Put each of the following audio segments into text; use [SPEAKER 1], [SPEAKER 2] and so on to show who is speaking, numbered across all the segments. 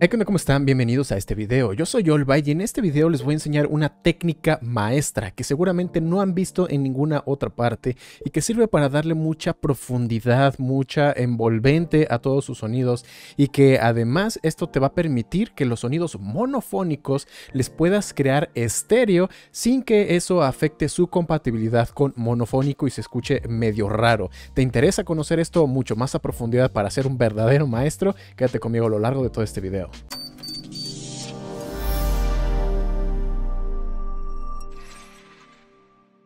[SPEAKER 1] Hey, ¿cómo están? Bienvenidos a este video. Yo soy Olva y en este video les voy a enseñar una técnica maestra que seguramente no han visto en ninguna otra parte y que sirve para darle mucha profundidad, mucha envolvente a todos sus sonidos y que además esto te va a permitir que los sonidos monofónicos les puedas crear estéreo sin que eso afecte su compatibilidad con monofónico y se escuche medio raro. ¿Te interesa conocer esto mucho más a profundidad para ser un verdadero maestro? Quédate conmigo a lo largo de todo este video. よ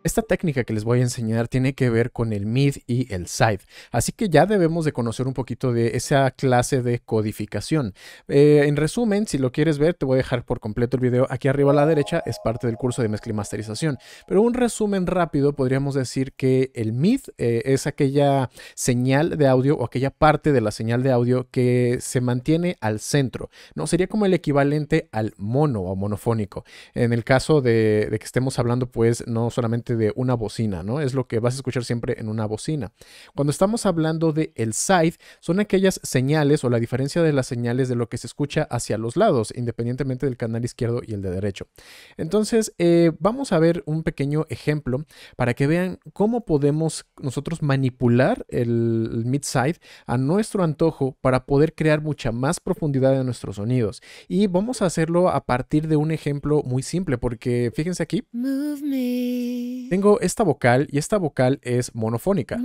[SPEAKER 1] Esta técnica que les voy a enseñar tiene que ver con el mid y el side, así que ya debemos de conocer un poquito de esa clase de codificación. Eh, en resumen, si lo quieres ver, te voy a dejar por completo el video aquí arriba a la derecha, es parte del curso de mezcla y masterización. Pero un resumen rápido, podríamos decir que el mid eh, es aquella señal de audio o aquella parte de la señal de audio que se mantiene al centro, ¿no? Sería como el equivalente al mono o monofónico. En el caso de, de que estemos hablando, pues, no solamente de una bocina, ¿no? Es lo que vas a escuchar siempre en una bocina. Cuando estamos hablando de el side, son aquellas señales o la diferencia de las señales de lo que se escucha hacia los lados, independientemente del canal izquierdo y el de derecho. Entonces, eh, vamos a ver un pequeño ejemplo para que vean cómo podemos nosotros manipular el, mid-side a nuestro antojo para poder crear mucha más profundidad en nuestros sonidos. Y vamos a hacerlo a partir de un ejemplo muy simple, porque fíjense aquí. Tengo esta vocal y esta vocal es monofónica.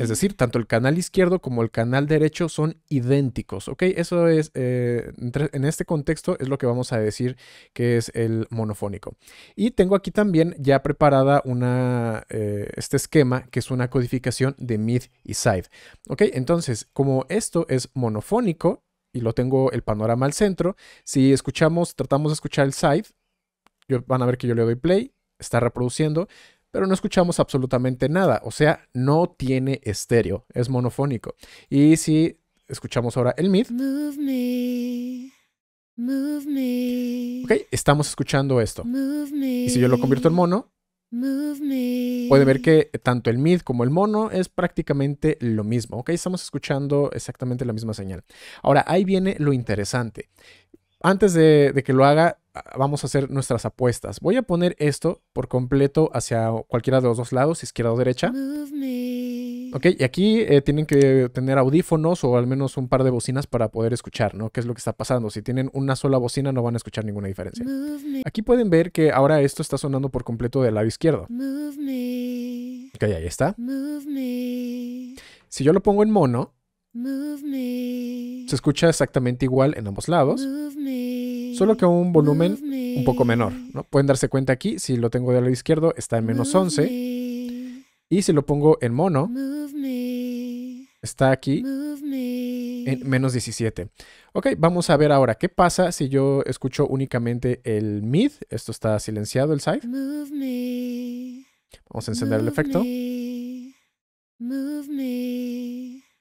[SPEAKER 1] Es decir, tanto el canal izquierdo como el canal derecho son idénticos, ¿ok? Eso es, eh, en este contexto es lo que vamos a decir que es el monofónico. Y tengo aquí también ya preparada una, eh, este esquema que es una codificación de mid y side, ¿ok? Entonces, como esto es monofónico y lo tengo el panorama al centro, si escuchamos, tratamos de escuchar el side, van a ver que yo le doy play está reproduciendo, pero no escuchamos absolutamente nada, o sea, no tiene estéreo, es monofónico. Y si escuchamos ahora el mid... Ok, estamos escuchando esto. y si yo lo convierto en mono, puede ver que tanto el mid como el mono es prácticamente lo mismo, ¿ok? Estamos escuchando exactamente la misma señal. Ahora, ahí viene lo interesante. Antes de que lo haga, vamos a hacer nuestras apuestas. Voy a poner esto por completo hacia cualquiera de los dos lados, izquierda o derecha. Ok, y aquí eh, tienen que tener audífonos o al menos un par de bocinas para poder escuchar, ¿no? ¿Qué es lo que está pasando? Si tienen una sola bocina no van a escuchar ninguna diferencia. Aquí pueden ver que ahora esto está sonando por completo del lado izquierdo. Ok, ahí está. Si yo lo pongo en mono, se escucha exactamente igual en ambos lados solo que un volumen un poco menor. ¿no? Pueden darse cuenta aquí, si lo tengo de lado izquierdo está en menos 11 y si lo pongo en mono está aquí en menos 17. Ok, vamos a ver ahora qué pasa si yo escucho únicamente el mid. Esto está silenciado, el side. Vamos a encender el efecto.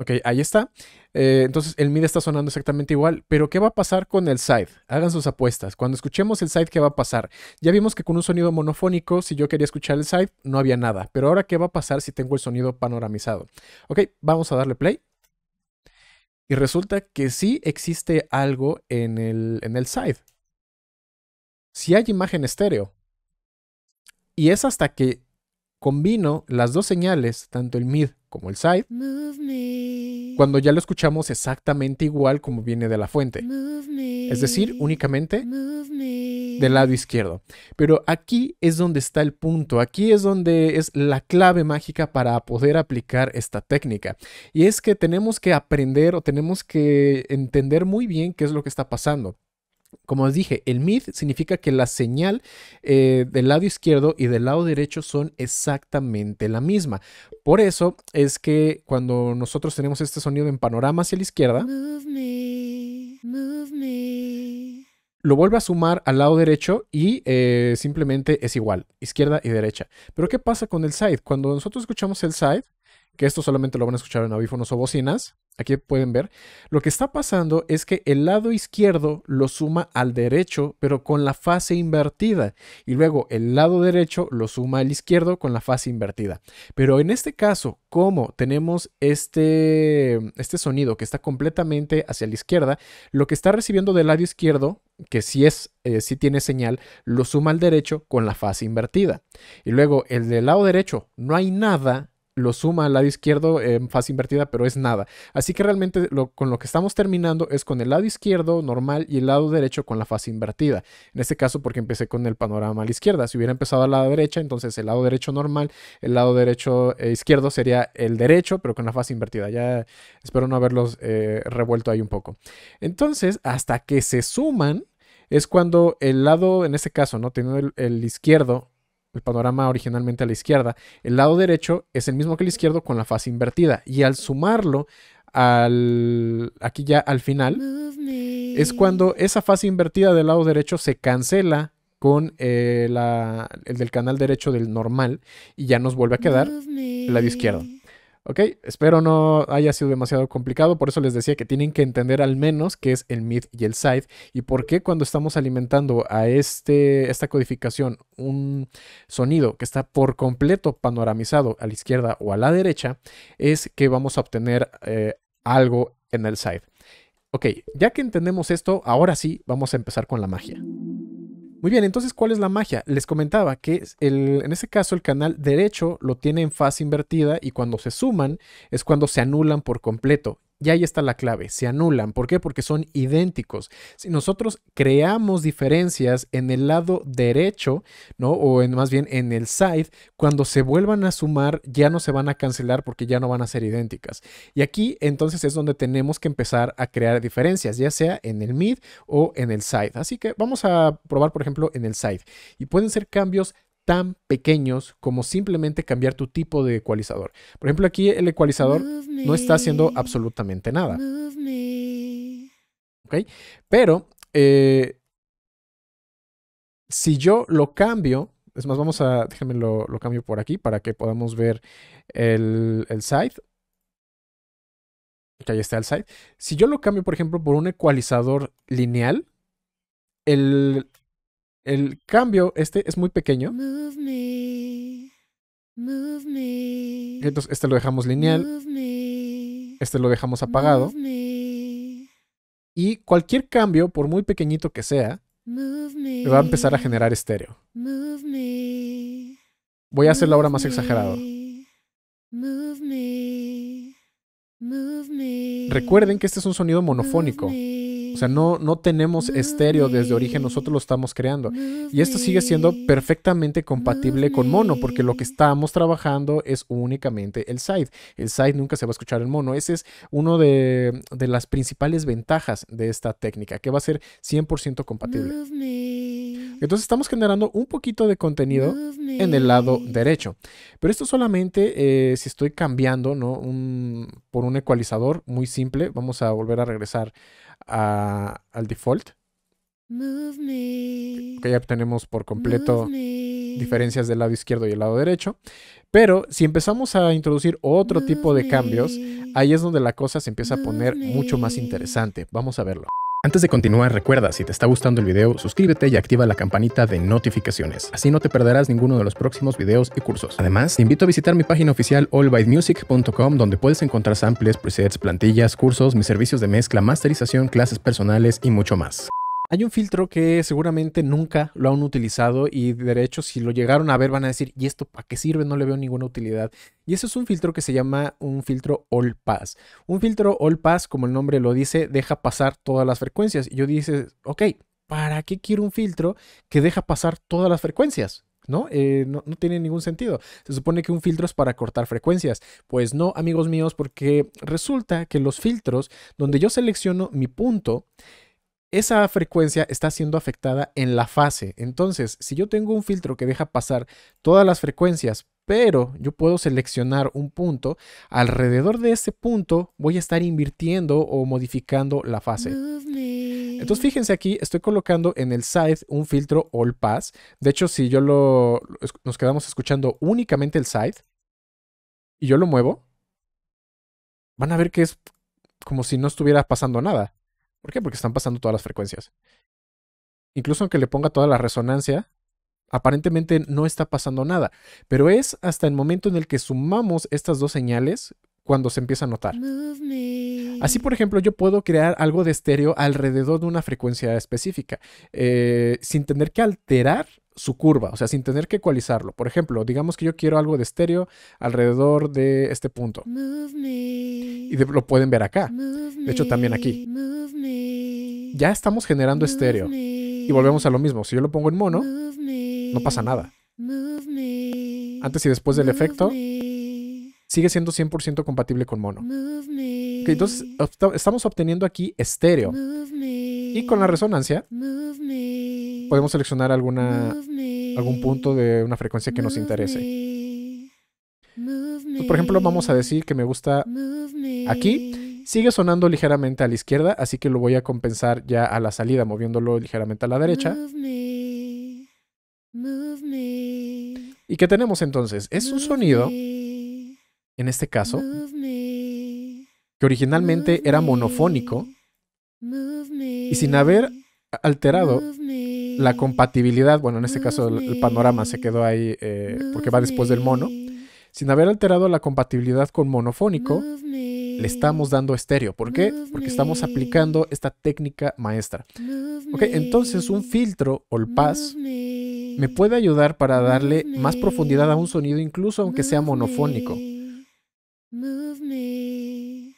[SPEAKER 1] Ok, ahí está. Eh, entonces el mid está sonando exactamente igual, pero ¿qué va a pasar con el side? Hagan sus apuestas. Cuando escuchemos el side, ¿qué va a pasar? Ya vimos que con un sonido monofónico, si yo quería escuchar el side, no había nada. Pero ahora, ¿qué va a pasar si tengo el sonido panoramizado? Ok, vamos a darle play. Y resulta que sí existe algo en el, en el side. Si sí hay imagen estéreo. Y es hasta que combino las dos señales, tanto el mid como el side, cuando ya lo escuchamos exactamente igual como viene de la fuente. Es decir, únicamente del lado izquierdo. Pero aquí es donde está el punto, aquí es donde es la clave mágica para poder aplicar esta técnica. Y es que tenemos que aprender o tenemos que entender muy bien qué es lo que está pasando. Como os dije, el mid significa que la señal eh, del lado izquierdo y del lado derecho son exactamente la misma. Por eso es que cuando nosotros tenemos este sonido en panorama hacia la izquierda, lo vuelve a sumar al lado derecho y eh, simplemente es igual, izquierda y derecha. Pero ¿qué pasa con el side? Cuando nosotros escuchamos el side, que esto solamente lo van a escuchar en audífonos o bocinas, aquí pueden ver, lo que está pasando es que el lado izquierdo lo suma al derecho, pero con la fase invertida, y luego el lado derecho lo suma al izquierdo con la fase invertida. Pero en este caso, como tenemos este, este sonido que está completamente hacia la izquierda, lo que está recibiendo del lado izquierdo que sí es eh, tiene señal lo suma al derecho con la fase invertida y luego el del lado derecho no hay nada lo suma al lado izquierdo en fase invertida, pero es nada. Así que realmente lo, con lo que estamos terminando es con el lado izquierdo normal y el lado derecho con la fase invertida. En este caso porque empecé con el panorama a la izquierda. Si hubiera empezado al lado derecha, entonces el lado derecho normal, el lado derecho eh, izquierdo sería el derecho, pero con la fase invertida. Ya espero no haberlos eh, revuelto ahí un poco. Entonces, hasta que se suman, es cuando el lado, en este caso, ¿no? Teniendo el izquierdo el panorama originalmente a la izquierda, el lado derecho es el mismo que el izquierdo con la fase invertida. Y al sumarlo al, aquí ya al final, es cuando esa fase invertida del lado derecho se cancela con eh, el del canal derecho del normal y ya nos vuelve a quedar el lado izquierdo. Ok, espero no haya sido demasiado complicado, por eso les decía que tienen que entender al menos qué es el mid y el side y por qué cuando estamos alimentando a este, esta codificación un sonido que está por completo panoramizado a la izquierda o a la derecha, es que vamos a obtener eh, algo en el side. Ok, ya que entendemos esto, ahora sí vamos a empezar con la magia. Muy bien, entonces, ¿cuál es la magia? Les comentaba que en ese caso el canal derecho lo tiene en fase invertida y cuando se suman es cuando se anulan por completo ya ahí está la clave, se anulan. ¿Por qué? Porque son idénticos. Si nosotros creamos diferencias en el lado derecho, ¿no? O en, más bien en el side, cuando se vuelvan a sumar ya no se van a cancelar porque ya no van a ser idénticas. Y aquí entonces es donde tenemos que empezar a crear diferencias, ya sea en el mid o en el side. Así que vamos a probar, por ejemplo, en el side. Y pueden ser cambios tan pequeños como simplemente cambiar tu tipo de ecualizador. Por ejemplo, aquí el ecualizador no está haciendo absolutamente nada. ¿Ok? Pero eh, si yo lo cambio, es más, vamos a, déjenme lo, cambio por aquí para que podamos ver el, el side. Que ahí está el side. Si yo lo cambio, por ejemplo, por un ecualizador lineal, el, el cambio este es muy pequeño. Entonces este lo dejamos lineal. este lo dejamos apagado. Y cualquier cambio, por muy pequeñito que sea, va a empezar a generar estéreo. Voy a hacer la obra más exagerado. Recuerden que este es un sonido monofónico. O sea, no, no tenemos estéreo desde origen, nosotros lo estamos creando. Y esto sigue siendo perfectamente compatible con mono, porque lo que estamos trabajando es únicamente el side. El side nunca se va a escuchar en mono. Ese es uno de, de las principales ventajas de esta técnica, que va a ser 100% compatible. Entonces estamos generando un poquito de contenido en el lado derecho. Pero esto solamente eh, si estoy cambiando por un ecualizador muy simple. Vamos a volver a regresar al default. Que ya tenemos por completo diferencias del lado izquierdo y el lado derecho. Pero si empezamos a introducir otro tipo de cambios, ahí es donde la cosa se empieza a poner mucho más interesante. Vamos a verlo. Antes de continuar, recuerda, si te está gustando el video, suscríbete y activa la campanita de notificaciones. Así no te perderás ninguno de los próximos videos y cursos. Además, te invito a visitar mi página oficial allbythemusic.com donde puedes encontrar samples, presets, plantillas, cursos, mis servicios de mezcla, masterización, clases personales y mucho más. Hay un filtro que seguramente nunca lo han utilizado y de hecho si lo llegaron a ver van a decir, ¿y esto para qué sirve? No le veo ninguna utilidad. Y ese es un filtro que se llama un filtro All Pass. Un filtro All Pass, como el nombre lo dice, deja pasar todas las frecuencias. Y yo dice ok, ¿para qué quiero un filtro que deja pasar todas las frecuencias? ¿No? Eh, ¿no? ¿no? tiene ningún sentido. Se supone que un filtro es para cortar frecuencias. Pues no, amigos míos, porque resulta que los filtros donde yo selecciono mi punto, esa frecuencia está siendo afectada en la fase. Entonces, si yo tengo un filtro que deja pasar todas las frecuencias, pero yo puedo seleccionar un punto, alrededor de ese punto voy a estar invirtiendo o modificando la fase. Entonces fíjense aquí, estoy colocando en el side un filtro all pass. De hecho, si yo lo nos quedamos escuchando únicamente el side y yo lo muevo, van a ver que es como si no estuviera pasando nada. ¿Por qué? Porque están pasando todas las frecuencias. Incluso aunque le ponga toda la resonancia, aparentemente no está pasando nada. Pero es hasta el momento en el que sumamos estas dos señales cuando se empieza a notar. Así, por ejemplo, yo puedo crear algo de estéreo alrededor de una frecuencia específica, eh, sin tener que alterar su curva, o sea, sin tener que ecualizarlo. Por ejemplo, digamos que yo quiero algo de estéreo alrededor de este punto. Y lo pueden ver acá. De hecho, también aquí. Ya estamos generando estéreo. Y volvemos a lo mismo. Si yo lo pongo en mono, no pasa nada. Antes y después del efecto, sigue siendo 100% compatible con mono. entonces, estamos obteniendo aquí estéreo. Y con la resonancia, podemos seleccionar alguna, algún punto de una frecuencia que nos interese. Pues, por ejemplo, vamos a decir que me gusta aquí. Sigue sonando ligeramente a la izquierda, así que lo voy a compensar ya a la salida, moviéndolo ligeramente a la derecha. ¿Y qué tenemos entonces? Es un sonido en este caso, que originalmente era monofónico y sin haber alterado la compatibilidad, bueno, en este caso el, panorama se quedó ahí eh, porque va después del mono, sin haber alterado la compatibilidad con monofónico, le estamos dando estéreo. ¿Por qué? Porque estamos aplicando esta técnica maestra. Ok, entonces un filtro o el pass me puede ayudar para darle más profundidad a un sonido, incluso aunque sea monofónico. Move me.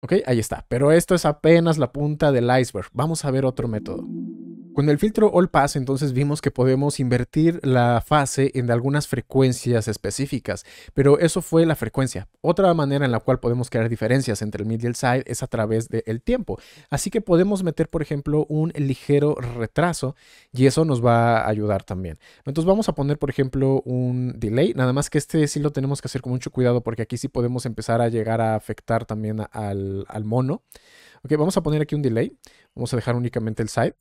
[SPEAKER 1] Ok, ahí está. Pero esto es apenas la punta del iceberg. Vamos a ver otro método. Con el filtro All Pass entonces vimos que podemos invertir la fase en algunas frecuencias específicas, pero eso fue la frecuencia. Otra manera en la cual podemos crear diferencias entre el mid y el side es a través del tiempo. Así que podemos meter, por ejemplo, un ligero retraso y eso nos va a ayudar también. Entonces vamos a poner, por ejemplo, un delay, nada más que este sí lo tenemos que hacer con mucho cuidado porque aquí sí podemos empezar a llegar a afectar también al, al mono. Ok, vamos a poner aquí un delay, vamos a dejar únicamente el side.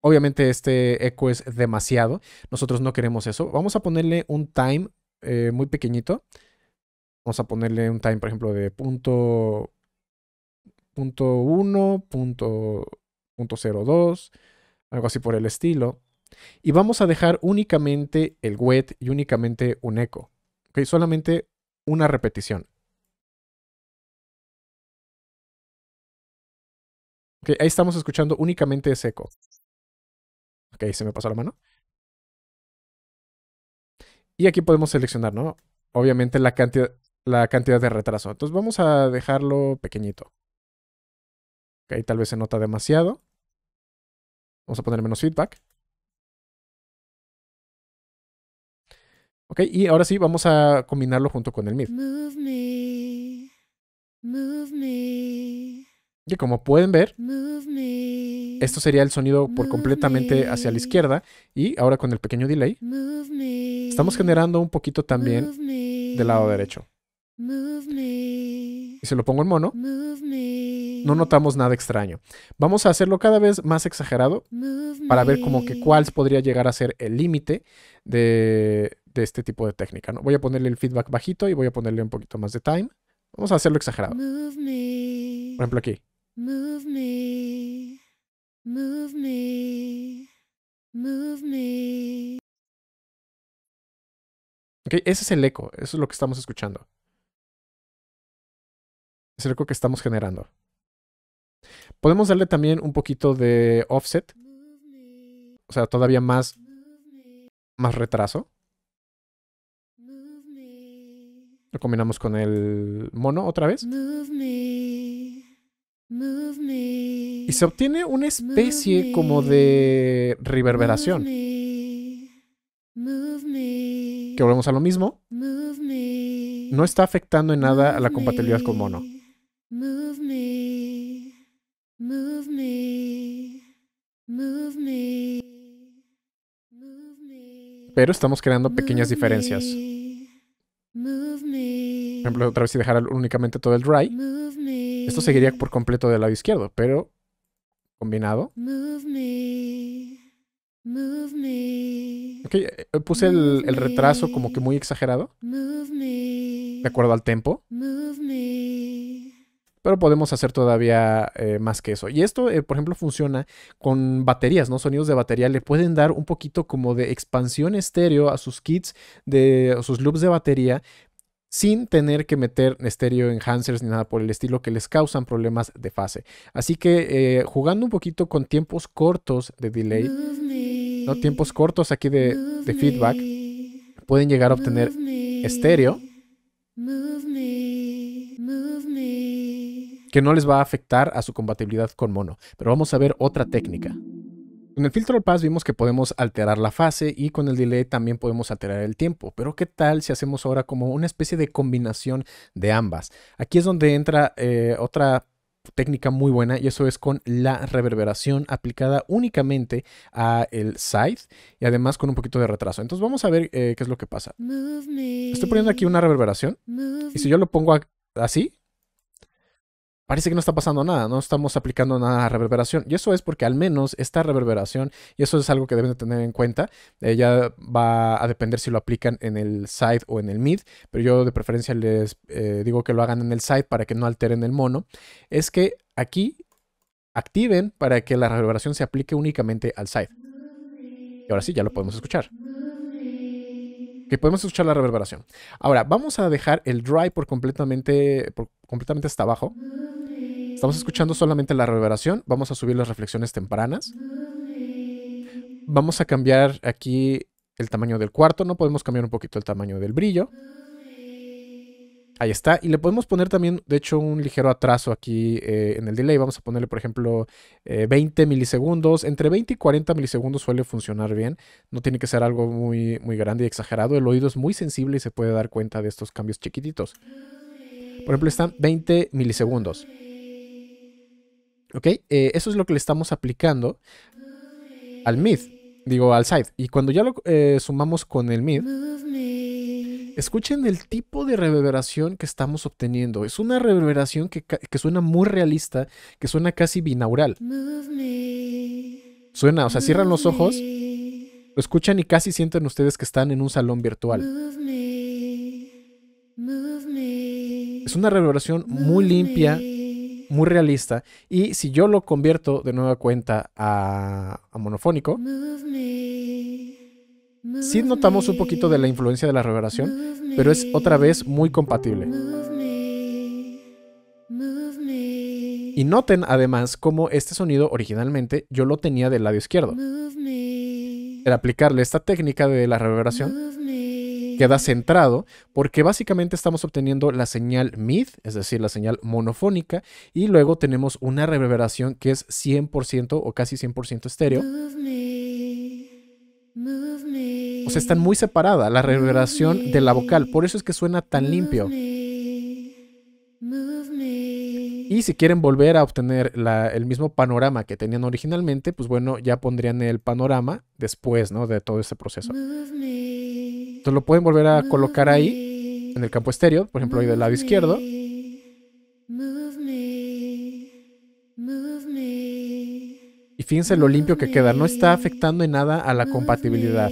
[SPEAKER 1] Obviamente este eco es demasiado. Nosotros no queremos eso. Vamos a ponerle un time eh, muy pequeñito. Vamos a ponerle un time, por ejemplo, de punto, 1, punto, 02, algo así por el estilo. Y vamos a dejar únicamente el wet y únicamente un eco. ¿ok? Solamente una repetición. ahí estamos escuchando únicamente ese eco. Ok, se me pasó la mano. Y aquí podemos seleccionar, ¿no? Obviamente la cantidad, la cantidad de retraso. Entonces vamos a dejarlo pequeñito. Ok, tal vez se nota demasiado. Vamos a poner menos feedback. Ok, y ahora sí vamos a combinarlo junto con el mid. Move me, move me. Y como pueden ver, esto sería el sonido por completamente hacia la izquierda. Y ahora con el pequeño delay, estamos generando un poquito también del lado derecho. Y se lo pongo en mono. No notamos nada extraño. Vamos a hacerlo cada vez más exagerado para ver como que cuál podría llegar a ser el límite de, de, este tipo de técnica. ¿no? Voy a ponerle el feedback bajito y voy a ponerle un poquito más de time. Vamos a hacerlo exagerado. Por ejemplo aquí. Move me, move me, move me. Ok, ese es el eco, eso es lo que estamos escuchando. Es el eco que estamos generando. Podemos darle también un poquito de offset. O sea, todavía más, más retraso. Lo combinamos con el mono otra vez. Y se obtiene una especie como de reverberación. Que volvemos a lo mismo. No está afectando en nada a la compatibilidad con mono. Pero estamos creando pequeñas diferencias. Por ejemplo, otra vez si dejara únicamente todo el dry. Esto seguiría por completo del lado izquierdo, pero combinado. Move ok, eh, eh, puse el, retraso como que muy exagerado. Move de acuerdo al tempo. Pero podemos hacer todavía eh, más que eso. Y esto, por ejemplo, funciona con baterías, ¿no? Sonidos de batería le pueden dar un poquito como de expansión estéreo a sus kits, de, a sus loops de batería, sin tener que meter estéreo enhancers ni nada por el estilo que les causan problemas de fase. Así que eh, jugando un poquito con tiempos cortos de delay, ¿no? tiempos cortos aquí de, de feedback, pueden llegar a obtener estéreo que no les va a afectar a su compatibilidad con mono. Pero vamos a ver otra técnica. Con el filtro pass vimos que podemos alterar la fase y con el delay también podemos alterar el tiempo, pero ¿qué tal si hacemos ahora como una especie de combinación de ambas? Aquí es donde entra eh, otra técnica muy buena y eso es con la reverberación aplicada únicamente a el side y además con un poquito de retraso. Entonces vamos a ver eh, qué es lo que pasa. Estoy poniendo aquí una reverberación y si yo lo pongo así, parece que no está pasando nada, no estamos aplicando nada a reverberación. Y eso es porque al menos esta reverberación, y eso es algo que deben de tener en cuenta, eh, ya va a depender si lo aplican en el side o en el mid, pero yo de preferencia les eh, digo que lo hagan en el side para que no alteren el mono, es que aquí activen para que la reverberación se aplique únicamente al side. Y ahora sí, ya lo podemos escuchar que podemos escuchar la reverberación. Ahora, vamos a dejar el dry por completamente, por completamente hasta abajo. Estamos escuchando solamente la reverberación. Vamos a subir las reflexiones tempranas. Vamos a cambiar aquí el tamaño del cuarto, ¿no? Podemos cambiar un poquito el tamaño del brillo. Ahí está. Y le podemos poner también, de hecho, un ligero atraso aquí eh, en el delay. Vamos a ponerle, por ejemplo, 20 eh, milisegundos. Entre 20 y 40 milisegundos suele funcionar bien. No tiene que ser algo muy, muy grande y exagerado. El oído es muy sensible y se puede dar cuenta de estos cambios chiquititos. Por ejemplo, están 20 milisegundos. Eh, eso es lo que le estamos aplicando al mid, digo al side. Y cuando ya lo eh, sumamos con el mid, escuchen el tipo de reverberación que estamos obteniendo. Es una reverberación que, que suena muy realista, que suena casi binaural. Suena, o sea, cierran los ojos, lo escuchan y casi sienten ustedes que están en un salón virtual. Es una reverberación muy limpia, muy realista. Y si yo lo convierto de nueva cuenta a, monofónico, sí notamos un poquito de la influencia de la reverberación, pero es otra vez muy compatible. Y noten además cómo este sonido originalmente yo lo tenía del lado izquierdo. El aplicarle esta técnica de la reverberación, queda centrado, porque básicamente estamos obteniendo la señal mid, es decir, la señal monofónica, y luego tenemos una reverberación que es 100% o casi 100% estéreo. O sea, están muy separadas la reverberación de la vocal, por eso es que suena tan limpio. Y si quieren volver a obtener el mismo panorama que tenían originalmente, pues bueno, ya pondrían el panorama después, De todo ese proceso. Entonces lo pueden volver a colocar ahí, en el campo estéreo, por ejemplo, ahí del lado izquierdo. Y fíjense lo limpio que queda, no está afectando en nada a la compatibilidad.